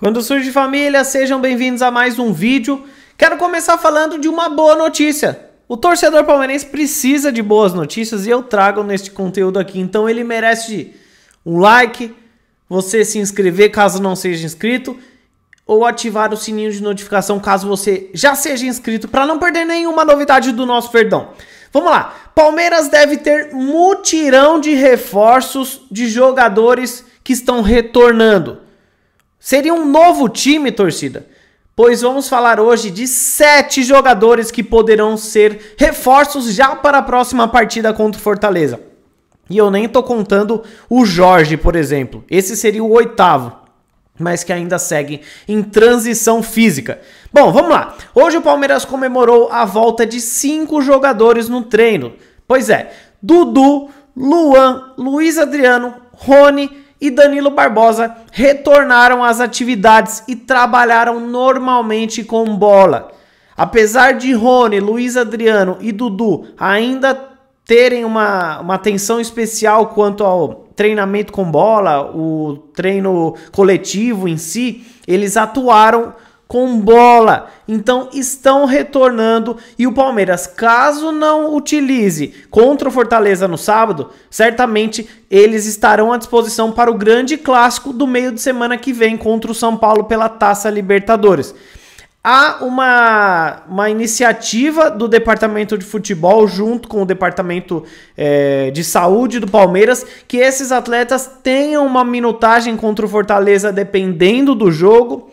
Quando surge família, sejam bem-vindos a mais um vídeo. Quero começar falando de uma boa notícia. O torcedor palmeirense precisa de boas notícias e eu trago neste conteúdo aqui. Então ele merece um like, você se inscrever caso não seja inscrito ou ativar o sininho de notificação caso você já seja inscrito para não perder nenhuma novidade do nosso Verdão. Vamos lá. Palmeiras deve ter mutirão de reforços de jogadores que estão retornando. Seria um novo time, torcida? Pois vamos falar hoje de sete jogadores que poderão ser reforços já para a próxima partida contra o Fortaleza. E eu nem estou contando o Jorge, por exemplo. Esse seria o oitavo, mas que ainda segue em transição física. Bom, vamos lá. Hoje o Palmeiras comemorou a volta de cinco jogadores no treino. Pois é, Dudu, Luan, Luiz Adriano, Rony, e Danilo Barbosa retornaram às atividades e trabalharam normalmente com bola. Apesar de Rony, Luiz Adriano e Dudu ainda terem uma, uma atenção especial quanto ao treinamento com bola, o treino coletivo em si, eles atuaram com bola. Então estão retornando e o Palmeiras, caso não utilize contra o Fortaleza no sábado, certamente eles estarão à disposição para o grande clássico do meio de semana que vem contra o São Paulo pela Taça Libertadores. Há uma, uma iniciativa do departamento de futebol, junto com o departamento é, de saúde do Palmeiras, que esses atletas tenham uma minutagem contra o Fortaleza dependendo do jogo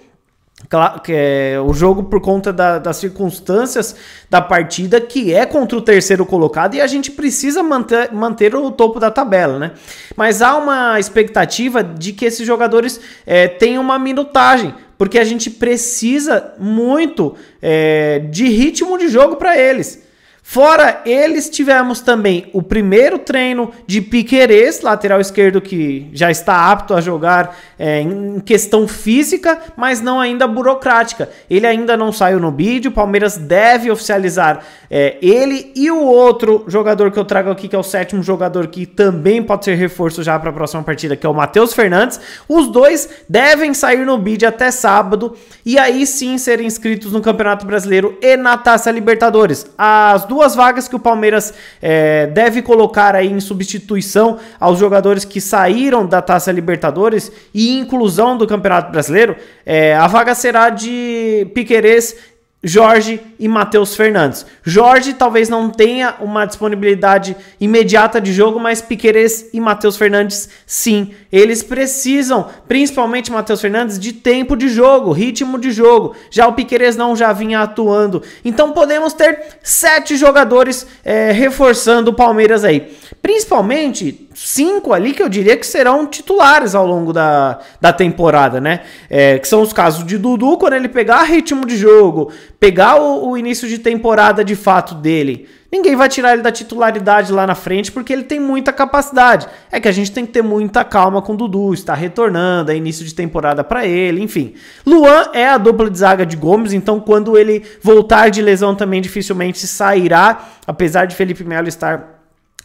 que é, o jogo por conta da, das circunstâncias da partida, que é contra o terceiro colocado, e a gente precisa manter, manter o topo da tabela, né? Mas há uma expectativa de que esses jogadores é, tenham uma minutagem, porque a gente precisa muito é, de ritmo de jogo para eles. Fora eles, tivemos também o primeiro treino de Piquerez, lateral esquerdo que já está apto a jogar é, em questão física, mas não ainda burocrática. Ele ainda não saiu no bid, o Palmeiras deve oficializar é, ele e o outro jogador que eu trago aqui, que é o sétimo jogador que também pode ser reforço já para a próxima partida, que é o Matheus Fernandes. Os dois devem sair no bid até sábado e aí sim serem inscritos no Campeonato Brasileiro e na Taça Libertadores. As duas duas vagas que o Palmeiras é, deve colocar aí em substituição aos jogadores que saíram da Taça Libertadores e inclusão do Campeonato Brasileiro. É, a vaga será de Piquerez Jorge e Matheus Fernandes. Jorge talvez não tenha uma disponibilidade imediata de jogo, mas Piqueires e Matheus Fernandes sim. Eles precisam, principalmente Matheus Fernandes, de tempo de jogo, ritmo de jogo. Já o Piqueires não já vinha atuando. Então podemos ter sete jogadores é, reforçando o Palmeiras aí. Principalmente cinco ali que eu diria que serão titulares ao longo da, da temporada, né? É, que são os casos de Dudu, quando ele pegar ritmo de jogo, pegar o, o início de temporada de fato dele. Ninguém vai tirar ele da titularidade lá na frente porque ele tem muita capacidade. É que a gente tem que ter muita calma com o Dudu, está retornando, é início de temporada para ele, enfim. Luan é a dupla de zaga de Gomes, então quando ele voltar de lesão também dificilmente sairá, apesar de Felipe Melo estar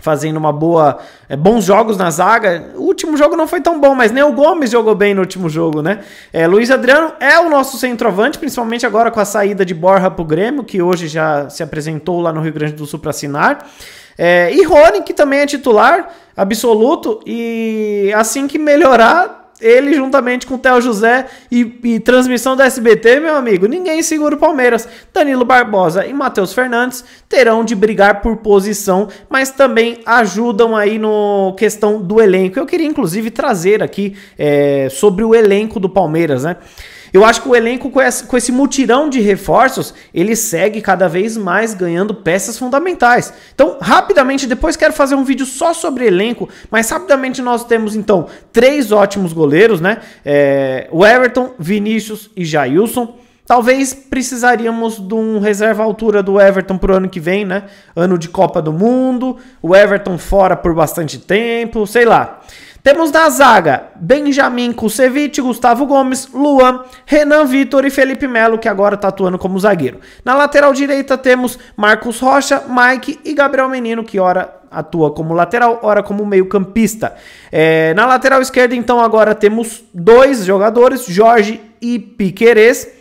fazendo uma boa é, bons jogos na zaga. O último jogo não foi tão bom, mas nem o Gomes jogou bem no último jogo, né? É, Luiz Adriano é o nosso centroavante, principalmente agora com a saída de Borja pro Grêmio, que hoje já se apresentou lá no Rio Grande do Sul para assinar. É, e Rony, que também é titular absoluto, e assim que melhorar, ele juntamente com o Theo José e, e, transmissão da SBT, meu amigo, ninguém segura o Palmeiras. Danilo Barbosa e Matheus Fernandes terão de brigar por posição, mas também ajudam aí no questão do elenco. Eu queria inclusive trazer aqui é, sobre o elenco do Palmeiras, né? Eu acho que o elenco, com esse mutirão de reforços, ele segue cada vez mais ganhando peças fundamentais. Então, rapidamente, depois quero fazer um vídeo só sobre elenco, mas rapidamente nós temos então três ótimos goleiros, né? É, o Everton, Vinícius e Jailson. Talvez precisaríamos de um reserva altura do Everton para o ano que vem, né? Ano de Copa do Mundo, o Everton fora por bastante tempo, sei lá. Temos na zaga Benjamin Kusevich, Gustavo Gomes, Luan, Renan Vitor e Felipe Melo, que agora está atuando como zagueiro. Na lateral direita temos Marcos Rocha, Mike e Gabriel Menino, que ora atua como lateral, ora como meio-campista. É, na lateral esquerda, então, agora temos dois jogadores, Jorge e Piquerez.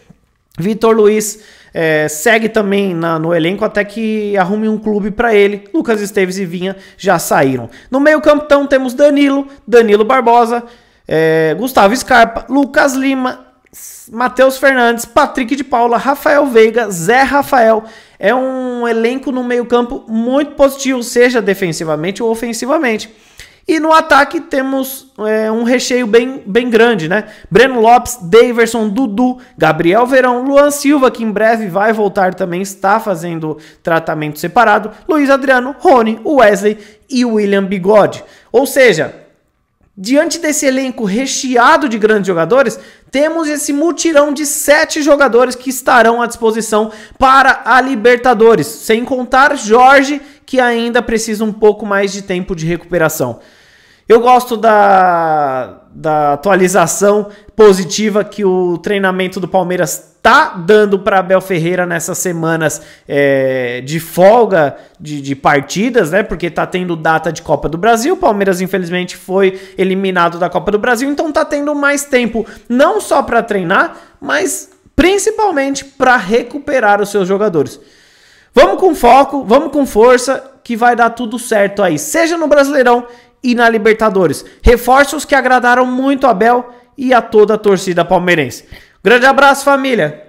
Vitor Luiz é, segue também na, no elenco até que arrume um clube para ele. Lucas Esteves e Vinha já saíram. No meio-campo então temos Danilo, Danilo Barbosa, é, Gustavo Scarpa, Lucas Lima, Matheus Fernandes, Patrick de Paula, Rafael Veiga, Zé Rafael. É um elenco no meio-campo muito positivo, seja defensivamente ou ofensivamente. E no ataque temos é, um recheio bem, bem grande, né? Breno Lopes, Daverson, Dudu, Gabriel Verão, Luan Silva, que em breve vai voltar também, está fazendo tratamento separado, Luiz Adriano, Rony, Wesley e William Bigode. Ou seja, diante desse elenco recheado de grandes jogadores, temos esse mutirão de sete jogadores que estarão à disposição para a Libertadores, sem contar Jorge, que ainda precisa um pouco mais de tempo de recuperação. Eu gosto da, da atualização positiva que o treinamento do Palmeiras tá dando para Abel Ferreira nessas semanas é, de folga de, de, partidas, né? Porque tá tendo data de Copa do Brasil. O Palmeiras infelizmente foi eliminado da Copa do Brasil, então tá tendo mais tempo não só para treinar, mas principalmente para recuperar os seus jogadores. Vamos com foco, vamos com força, que vai dar tudo certo aí, seja no Brasileirão e na Libertadores. Reforços que agradaram muito a Abel e a toda a torcida palmeirense. Grande abraço, família!